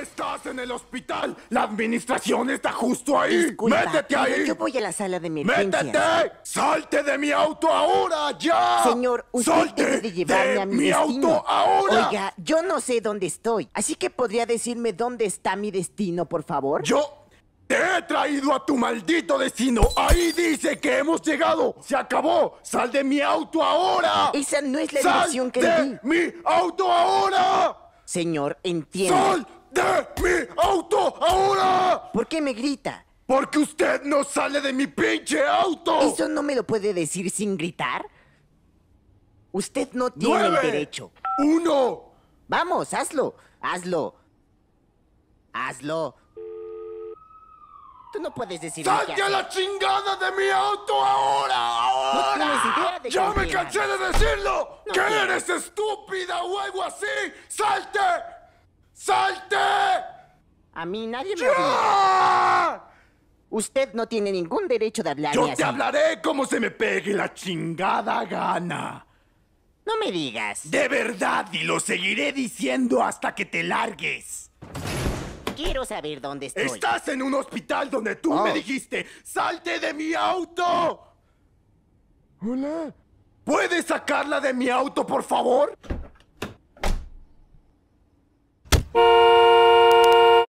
estás en el hospital. La administración está justo ahí. ¡Métete ahí! Yo voy a la sala de emergencias. ¡Métete! ¡Salte de mi auto ahora, ya! Señor, usted Salte debe llevarme a mi, mi auto ahora! Oiga, yo no sé dónde estoy. Así que podría decirme dónde está mi destino, por favor. Yo te he traído a tu maldito destino. Ahí dice que hemos llegado. Se acabó. Sal de mi auto ahora. Esa no es la dirección que le di. mi auto ahora! Señor, Entiendo de mi auto ahora! ¿Por qué me grita? Porque usted no sale de mi pinche auto. ¿Eso no me lo puede decir sin gritar? Usted no tiene el derecho. ¡Uno! Vamos, hazlo. Hazlo. Hazlo. Tú no puedes decir. ¡Salte la chingada de mi auto ahora! ¡Ahora! No ¡Ya me cansé de decirlo! ¡QUE eres estúpida o algo así! ¡Salte! ¡Salte! A mí nadie me Usted no tiene ningún derecho de hablar. Yo te hablaré como se me pegue la chingada gana. No me digas. De verdad, y lo seguiré diciendo hasta que te largues. Quiero saber dónde estoy. Estás en un hospital donde tú me oh. dijiste, ¡salte de mi auto! Hola. ¿Puedes sacarla de mi auto, por favor?